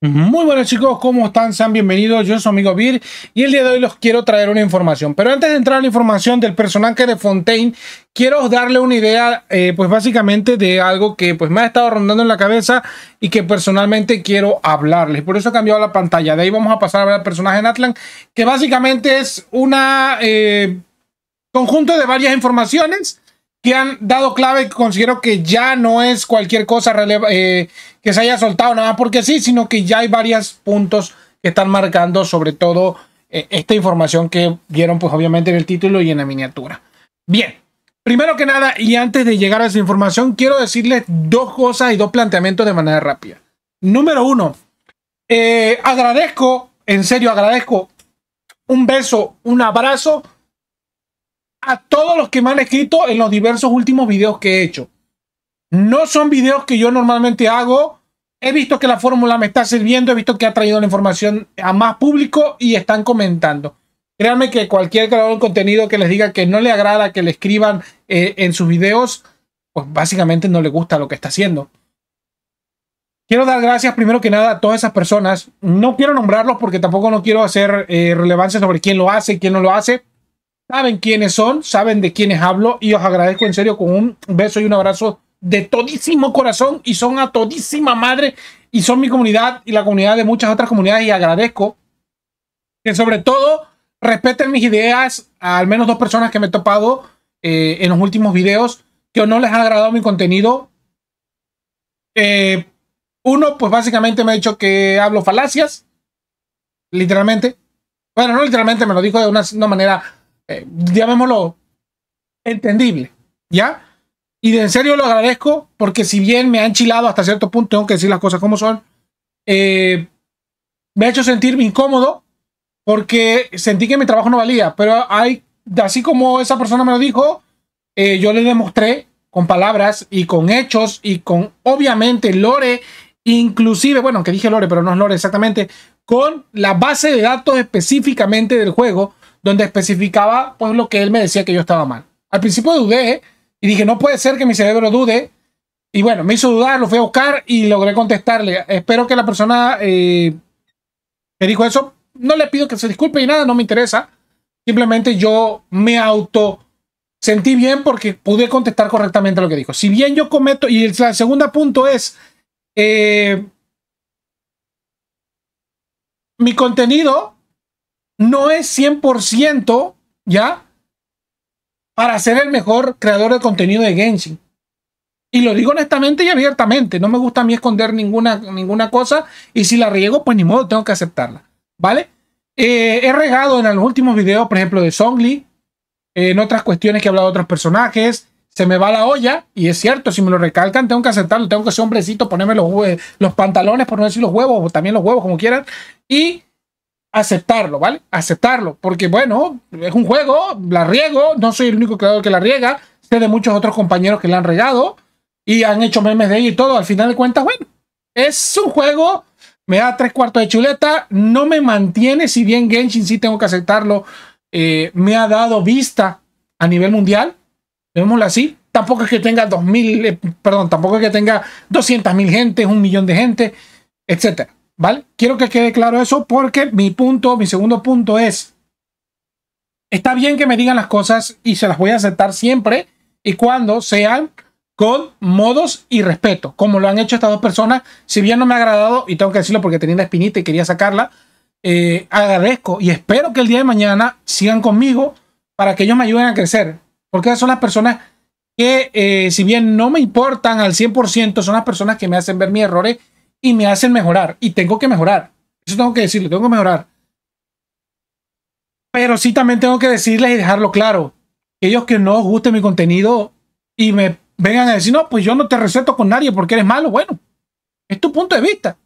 Muy buenos chicos, ¿cómo están? Sean bienvenidos, yo soy su amigo Vir y el día de hoy los quiero traer una información. Pero antes de entrar a la información del personaje de Fontaine, quiero darle una idea, eh, pues básicamente de algo que pues me ha estado rondando en la cabeza y que personalmente quiero hablarles. Por eso he cambiado la pantalla. De ahí vamos a pasar a ver al personaje de Atlan, que básicamente es un eh, conjunto de varias informaciones que han dado clave y considero que ya no es cualquier cosa eh, que se haya soltado nada porque sí, sino que ya hay varios puntos que están marcando sobre todo eh, esta información que vieron pues obviamente en el título y en la miniatura. Bien, primero que nada y antes de llegar a esa información quiero decirles dos cosas y dos planteamientos de manera rápida. Número uno, eh, agradezco, en serio agradezco un beso, un abrazo a todos los que me han escrito en los diversos últimos videos que he hecho. No son videos que yo normalmente hago. He visto que la fórmula me está sirviendo, he visto que ha traído la información a más público y están comentando. Créanme que cualquier creador de contenido que les diga que no le agrada que le escriban eh, en sus videos, pues básicamente no le gusta lo que está haciendo. Quiero dar gracias primero que nada a todas esas personas. No quiero nombrarlos porque tampoco no quiero hacer eh, relevancia sobre quién lo hace, quién no lo hace saben quiénes son, saben de quiénes hablo y os agradezco en serio con un beso y un abrazo de todísimo corazón y son a todísima madre y son mi comunidad y la comunidad de muchas otras comunidades y agradezco que sobre todo respeten mis ideas a al menos dos personas que me he topado eh, en los últimos videos que no les ha agradado mi contenido. Eh, uno, pues básicamente me ha dicho que hablo falacias, literalmente. Bueno, no literalmente, me lo dijo de una, una manera eh, llamémoslo, entendible, ¿ya? Y de en serio lo agradezco porque si bien me han chilado hasta cierto punto, tengo que decir las cosas como son, eh, me ha hecho sentirme incómodo porque sentí que mi trabajo no valía, pero hay, así como esa persona me lo dijo, eh, yo le demostré con palabras y con hechos y con obviamente lore, inclusive, bueno, que dije lore, pero no es lore exactamente, con la base de datos específicamente del juego, donde especificaba pues lo que él me decía que yo estaba mal. Al principio dudé ¿eh? y dije, no puede ser que mi cerebro dude. Y bueno, me hizo dudar, lo fui a buscar y logré contestarle. Espero que la persona eh, me dijo eso. No le pido que se disculpe y nada, no me interesa. Simplemente yo me auto sentí bien porque pude contestar correctamente lo que dijo. Si bien yo cometo, y el, segundo punto es, eh, mi contenido no es 100%, ¿ya? Para ser el mejor creador de contenido de Genshin. Y lo digo honestamente y abiertamente. No me gusta a mí esconder ninguna, ninguna cosa. Y si la riego, pues ni modo, tengo que aceptarla. ¿Vale? Eh, he regado en los últimos videos, por ejemplo, de Song en otras cuestiones que he hablado de otros personajes. Se me va la olla. Y es cierto, si me lo recalcan, tengo que aceptarlo. Tengo que ser hombrecito, ponerme los, los pantalones, por no decir los huevos, o también los huevos, como quieran. Y aceptarlo, ¿vale? Aceptarlo, porque bueno, es un juego, la riego, no soy el único creador que la riega, sé de muchos otros compañeros que la han regado y han hecho memes de ella y todo, al final de cuentas, bueno, es un juego, me da tres cuartos de chuleta, no me mantiene, si bien Genshin sí tengo que aceptarlo, eh, me ha dado vista a nivel mundial, vémoslo así, tampoco es que tenga 2000, mil, eh, perdón, tampoco es que tenga 200 mil gentes, un millón de gente, etcétera. ¿Vale? Quiero que quede claro eso porque mi punto, mi segundo punto es, está bien que me digan las cosas y se las voy a aceptar siempre y cuando sean con modos y respeto, como lo han hecho estas dos personas. Si bien no me ha agradado, y tengo que decirlo porque tenía una espinita y quería sacarla, eh, agradezco y espero que el día de mañana sigan conmigo para que ellos me ayuden a crecer. Porque son las personas que, eh, si bien no me importan al 100%, son las personas que me hacen ver mis errores y me hacen mejorar. Y tengo que mejorar. Eso tengo que decirlo, tengo que mejorar. Pero sí también tengo que decirles y dejarlo claro. Ellos que no guste mi contenido y me vengan a decir, no, pues yo no te receto con nadie porque eres malo. Bueno, es tu punto de vista.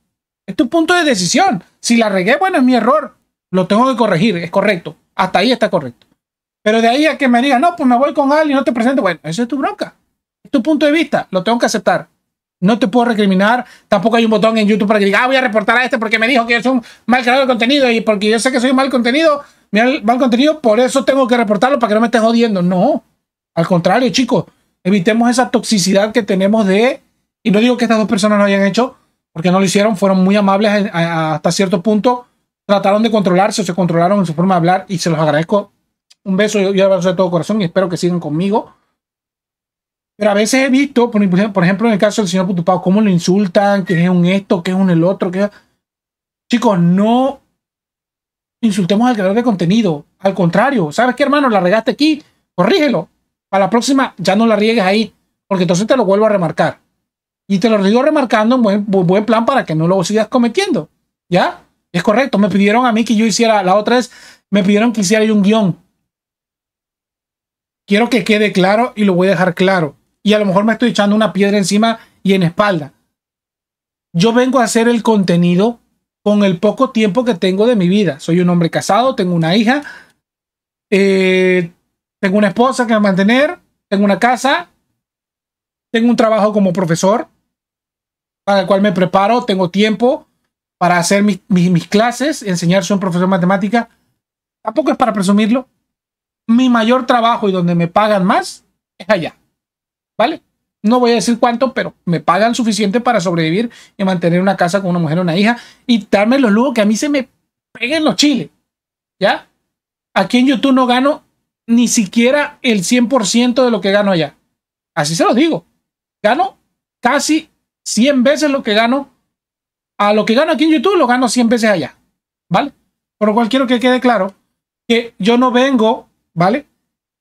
Es tu punto de decisión. Si la regué, bueno, es mi error. Lo tengo que corregir, es correcto. Hasta ahí está correcto. Pero de ahí a que me digan, no, pues me voy con alguien y no te presento, bueno, eso es tu bronca. Es tu punto de vista, lo tengo que aceptar. No te puedo recriminar. Tampoco hay un botón en YouTube para que diga, ah, voy a reportar a este porque me dijo que es un mal creador de contenido y porque yo sé que soy un mal contenido, mal contenido, por eso tengo que reportarlo para que no me estés jodiendo. No. Al contrario, chicos, evitemos esa toxicidad que tenemos de. Y no digo que estas dos personas no hayan hecho, porque no lo hicieron, fueron muy amables hasta cierto punto. Trataron de controlarse, se controlaron en su forma de hablar y se los agradezco. Un beso y abrazo de todo corazón y espero que sigan conmigo pero a veces he visto, por, ejemplo, en el caso del señor Putupao, cómo lo insultan, que es un esto, que es un el otro, que... Chicos, no insultemos al creador de contenido. Al contrario, ¿sabes qué, hermano? La regaste aquí, corrígelo. Para la próxima ya no la riegues ahí, porque entonces te lo vuelvo a remarcar. Y te lo digo remarcando en buen, plan para que no lo sigas cometiendo. ¿Ya? Es correcto. Me pidieron a mí que yo hiciera, la otra es, me pidieron que hiciera yo un guión. Quiero que quede claro y lo voy a dejar claro y a lo mejor me estoy echando una piedra encima y en espalda. Yo vengo a hacer el contenido con el poco tiempo que tengo de mi vida. Soy un hombre casado, tengo una hija, eh, tengo una esposa que mantener, tengo una casa, tengo un trabajo como profesor para el cual me preparo, tengo tiempo para hacer mis, clases, enseñar, soy un profesor de matemática. Tampoco es para presumirlo. Mi mayor trabajo y donde me pagan más es allá. ¿vale? No voy a decir cuánto, pero me pagan suficiente para sobrevivir y mantener una casa con una mujer y una hija y darme los lujos que a mí se me peguen los chiles, ¿ya? Aquí en YouTube no gano ni siquiera el 100% de lo que gano allá. Así se los digo. Gano casi 100 veces lo que gano. A lo que gano aquí en YouTube lo gano 100 veces allá. ¿Vale? Por lo cual quiero que quede claro que yo no vengo, ¿vale?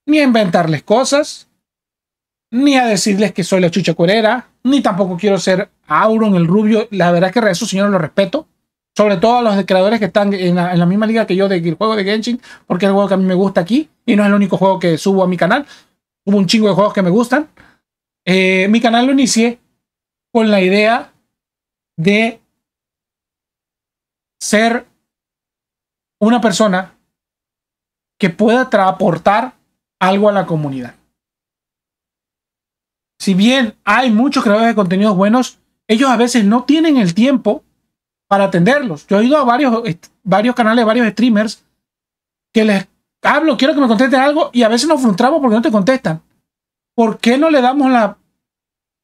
Ni a inventarles cosas, ni a decirles que soy la chucha cuerera ni tampoco quiero ser Auron el rubio. La verdad es que eso, esos señores respeto. Sobre todo a los creadores que están en la, misma liga que yo del de, juego de Genshin, porque es el juego que a mí me gusta aquí y no es el único juego que subo a mi canal. Hubo un chingo de juegos que me gustan. Eh, mi canal lo inicié con la idea de ser una persona que pueda aportar algo a la comunidad si bien hay muchos creadores de contenidos buenos, ellos a veces no tienen el tiempo para atenderlos. Yo he ido a varios, canales, varios streamers, que les hablo, quiero que me contesten algo, y a veces nos frustramos porque no te contestan. ¿Por qué no le damos la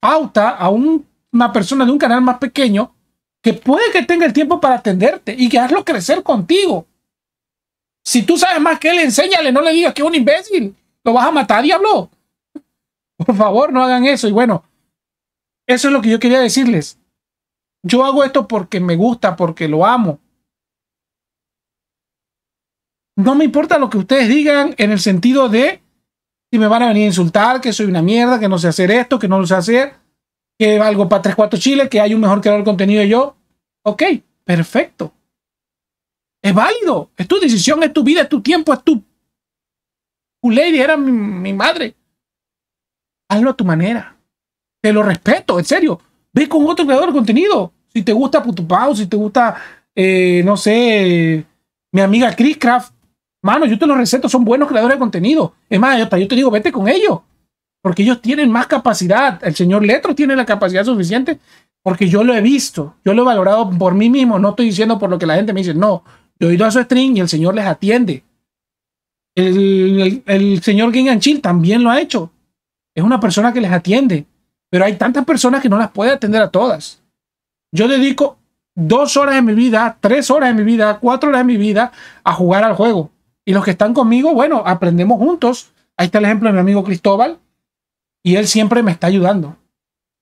pauta a una persona de un canal más pequeño que puede que tenga el tiempo para atenderte y que hazlo crecer contigo? Si tú sabes más que él, enséñale, no le digas que es un imbécil, lo vas a matar, diablo. Por favor, no hagan eso. Y bueno, eso es lo que yo quería decirles. Yo hago esto porque me gusta, porque lo amo. No me importa lo que ustedes digan en el sentido de si me van a venir a insultar, que soy una mierda, que no sé hacer esto, que no lo sé hacer, que valgo para 3-4 chiles que hay un mejor creador de contenido que yo. Ok, perfecto. Es válido. Es tu decisión, es tu vida, es tu tiempo, es tu. Tu lady era mi madre hazlo a tu manera. Te lo respeto, en serio. Ve con otro creador de contenido. Si te gusta Putupau, si te gusta, eh, no sé, mi amiga Chris Craft, mano, yo te lo receto, son buenos creadores de contenido. Es más, yo, te digo, vete con ellos. Porque ellos tienen más capacidad. El señor Letro tiene la capacidad suficiente porque yo lo he visto, yo lo he valorado por mí mismo, no estoy diciendo por lo que la gente me dice, no, yo he ido a su stream y el Señor les atiende. El, Señor Ginganchil también lo ha hecho es una persona que les atiende, pero hay tantas personas que no las puede atender a todas. Yo dedico dos horas de mi vida, tres horas de mi vida, cuatro horas de mi vida a jugar al juego. Y los que están conmigo, bueno, aprendemos juntos. Ahí está el ejemplo de mi amigo Cristóbal. Y él siempre me está ayudando.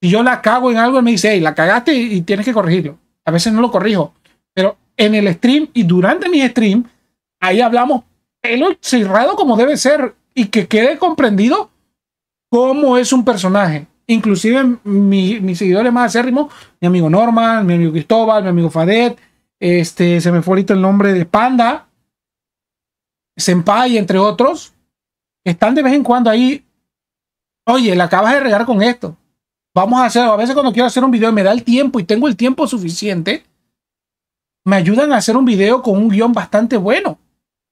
Si yo la cago en algo, él me dice, la cagaste y, tienes que corregirlo. A veces no lo corrijo. Pero en el stream y durante mi stream, ahí hablamos pelo cerrado como debe ser y que quede comprendido cómo es un personaje. Inclusive mis seguidores más acérrimos, mi amigo Norman, mi amigo Cristóbal, mi amigo Fadet, este, se me fue ahorita el nombre de Panda, Senpai, entre otros, están de vez en cuando ahí, oye, la acabas de regar con esto. Vamos a hacer. A veces cuando quiero hacer un video y me da el tiempo y tengo el tiempo suficiente, me ayudan a hacer un video con un guión bastante bueno.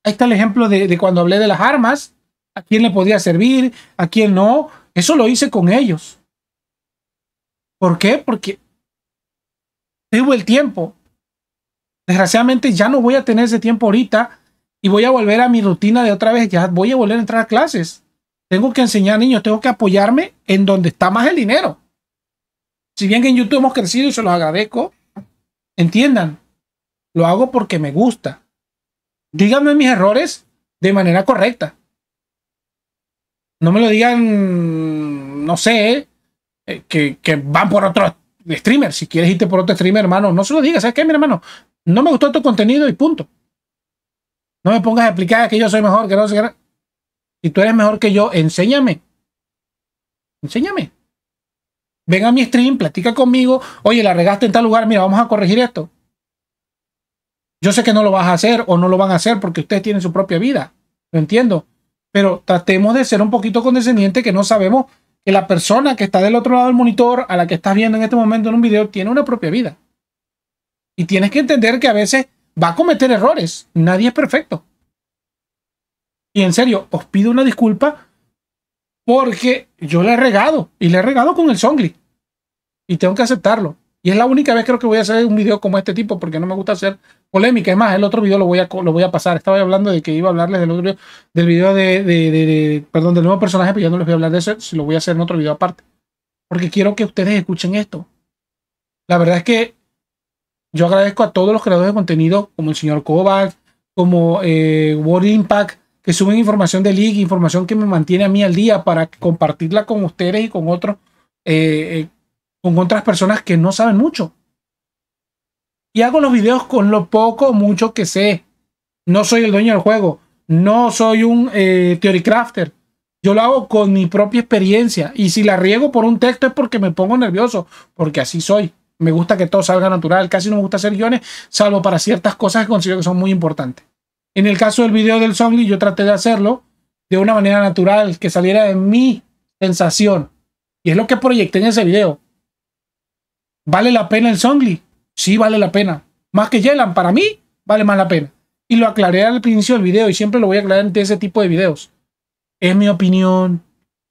Ahí está el ejemplo de, de cuando hablé de las armas a quién le podía servir, a quién no. Eso lo hice con ellos. ¿Por qué? Porque tengo el tiempo. Desgraciadamente ya no voy a tener ese tiempo ahorita y voy a volver a mi rutina de otra vez. Ya voy a volver a entrar a clases. Tengo que enseñar niños, tengo que apoyarme en donde está más el dinero. Si bien en YouTube hemos crecido y se los agradezco, entiendan, lo hago porque me gusta. Díganme mis errores de manera correcta. No me lo digan, no sé, eh, que, que, van por otro streamer. Si quieres irte por otro streamer, hermano, no se lo digas. ¿Sabes qué, mi hermano? No me gustó tu contenido y punto. No me pongas a explicar que yo soy mejor, que no sé qué. Si tú eres mejor que yo, enséñame. Enséñame. Ven a mi stream, platica conmigo. Oye, la regaste en tal lugar, mira, vamos a corregir esto. Yo sé que no lo vas a hacer o no lo van a hacer porque ustedes tienen su propia vida. Lo entiendo pero tratemos de ser un poquito condescendientes que no sabemos que la persona que está del otro lado del monitor, a la que estás viendo en este momento en un video, tiene una propia vida. Y tienes que entender que a veces va a cometer errores. Nadie es perfecto. Y en serio, os pido una disculpa porque yo le he regado y le he regado con el Songli. Y tengo que aceptarlo. Y es la única vez creo que voy a hacer un video como este tipo porque no me gusta hacer polémica. Es más, el otro video lo voy a, lo voy a pasar. Estaba hablando de que iba a hablarles del otro del video de, perdón, del nuevo personaje, pero ya no les voy a hablar de eso, si lo voy a hacer en otro video aparte. Porque quiero que ustedes escuchen esto. La verdad es que yo agradezco a todos los creadores de contenido, como el señor Kovac, como eh, World Impact, que suben información de League, información que me mantiene a mí al día para compartirla con ustedes y con otros eh, eh con otras personas que no saben mucho. Y hago los videos con lo poco o mucho que sé. No soy el dueño del juego. No soy un eh, theory crafter. Yo lo hago con mi propia experiencia. Y si la riego por un texto es porque me pongo nervioso. Porque así soy. Me gusta que todo salga natural. Casi no me gusta hacer guiones. Salvo para ciertas cosas que considero que son muy importantes. En el caso del video del Songli yo traté de hacerlo de una manera natural. Que saliera de mi sensación. Y es lo que proyecté en ese video. ¿Vale la pena el Songly Sí, vale la pena. Más que Yelan, para mí, vale más la pena. Y lo aclaré al principio del video y siempre lo voy a aclarar ante ese tipo de videos. Es mi opinión.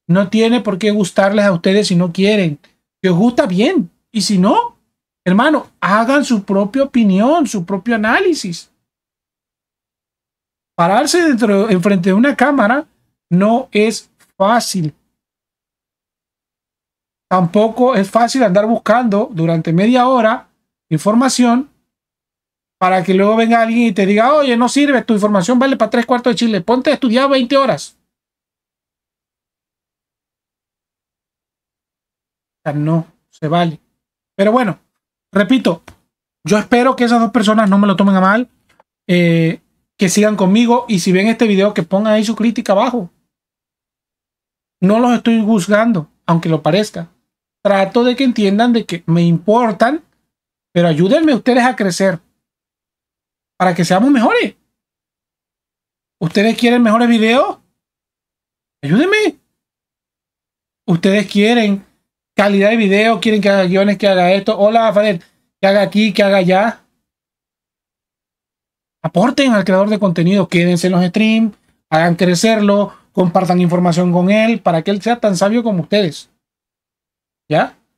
No tiene por qué gustarles a ustedes si no quieren. Que os gusta bien. Y si no, hermano, hagan su propia opinión, su propio análisis. Pararse dentro, enfrente de una cámara no es fácil. Tampoco es fácil andar buscando durante media hora información para que luego venga alguien y te diga, oye, no sirve, tu información vale para tres cuartos de Chile, ponte a estudiar 20 horas. no se vale. Pero bueno, repito, yo espero que esas dos personas no me lo tomen a mal, eh, que sigan conmigo y si ven este video, que pongan ahí su crítica abajo. No los estoy juzgando, aunque lo parezca trato de que entiendan de que me importan, pero ayúdenme ustedes a crecer para que seamos mejores. ¿Ustedes quieren mejores videos? Ayúdenme. ¿Ustedes quieren calidad de video? ¿Quieren que haga guiones, que haga esto? Hola, Fadel, que haga aquí, que haga allá. Aporten al creador de contenido, quédense en los streams, hagan crecerlo, compartan información con él para que él sea tan sabio como ustedes.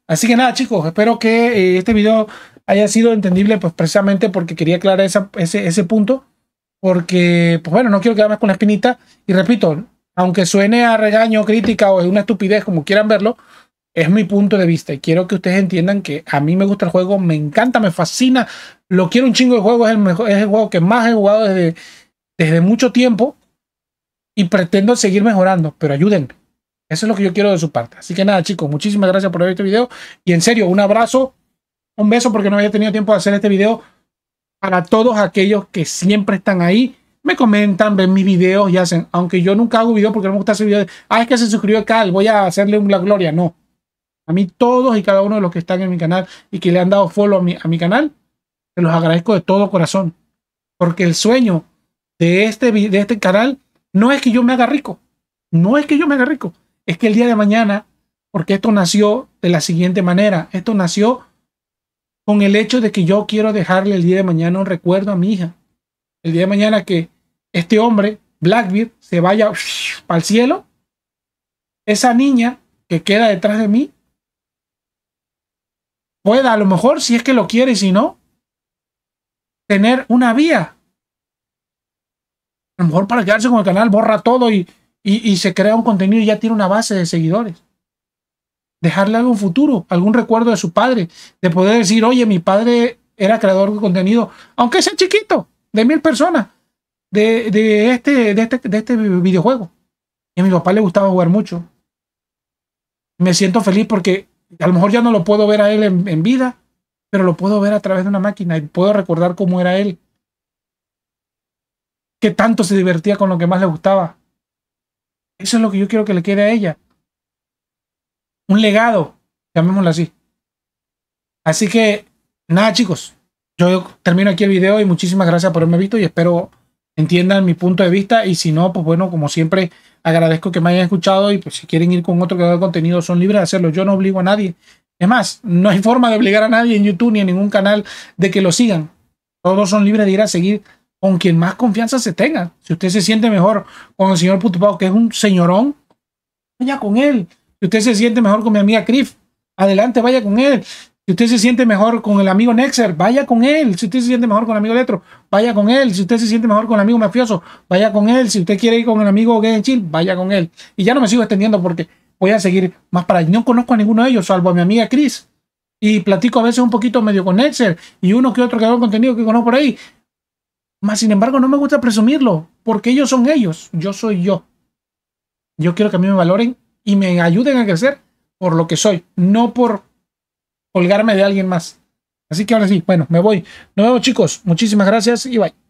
Así que nada, chicos, espero que eh, este video haya sido entendible, pues precisamente porque quería aclarar ese, punto. Porque, pues bueno, no quiero quedarme con la espinita. Y repito, aunque suene a regaño, crítica o es una estupidez, como quieran verlo, es mi punto de vista. Y quiero que ustedes entiendan que a mí me gusta el juego, me encanta, me fascina. Lo quiero un chingo de juego, es el, mejor, es el juego que más he jugado desde, desde mucho tiempo. Y pretendo seguir mejorando, pero ayúdenme eso es lo que yo quiero de su parte. Así que nada, chicos, muchísimas gracias por ver este video. Y en serio, un abrazo, un beso, porque no había tenido tiempo de hacer este video. Para todos aquellos que siempre están ahí, me comentan, ven mis videos y hacen. Aunque yo nunca hago video porque no me gusta hacer videos. Ah, es que se suscribió el canal, voy a hacerle una gloria. No. A mí, todos y cada uno de los que están en mi canal y que le han dado follow a mi, canal, se los agradezco de todo corazón. Porque el sueño de este, de este canal no es que yo me haga rico. No es que yo me haga rico es que el día de mañana, porque esto nació de la siguiente manera, esto nació con el hecho de que yo quiero dejarle el día de mañana un recuerdo a mi hija. El día de mañana que este hombre, Blackbeard, se vaya al cielo, esa niña que queda detrás de mí pueda, a lo mejor, si es que lo quiere si no, tener una vía. A lo mejor para quedarse con el canal borra todo y, y, se crea un contenido y ya tiene una base de seguidores. Dejarle algún futuro, algún recuerdo de su padre, de poder decir, oye, mi padre era creador de contenido, aunque sea chiquito, de mil personas, de, de, este, de, este, de este videojuego. Y a mi papá le gustaba jugar mucho. Me siento feliz porque a lo mejor ya no lo puedo ver a él en, en vida, pero lo puedo ver a través de una máquina y puedo recordar cómo era él que tanto se divertía con lo que más le gustaba. Eso es lo que yo quiero que le quede a ella. Un legado, llamémoslo así. Así que, nada chicos, yo termino aquí el video y muchísimas gracias por haberme visto y espero entiendan mi punto de vista y si no, pues bueno, como siempre, agradezco que me hayan escuchado y pues si quieren ir con otro creador de contenido son libres de hacerlo, yo no obligo a nadie. Es más, no hay forma de obligar a nadie en YouTube ni en ningún canal de que lo sigan. Todos son libres de ir a seguir con quien más confianza se tenga. Si usted se siente mejor con el señor Putupao, que es un señorón, vaya con él. Si usted se siente mejor con mi amiga Cris... adelante, vaya con él. Si usted se siente mejor con el amigo Nexer, vaya con él. Si usted se siente mejor con el amigo Letro, vaya con él. Si usted se siente mejor con el amigo mafioso, vaya con él. Si usted quiere ir con el amigo Gay vaya con él. Y ya no me sigo extendiendo porque voy a seguir más para allá. No conozco a ninguno de ellos, salvo a mi amiga Cris... Y platico a veces un poquito medio con Nexer y uno que otro que de contenido que conozco por ahí. Mas, sin embargo, no me gusta presumirlo, porque ellos son ellos, yo soy yo. Yo quiero que a mí me valoren y me ayuden a crecer por lo que soy, no por colgarme de alguien más. Así que ahora sí, bueno, me voy. Nos vemos chicos, muchísimas gracias y bye.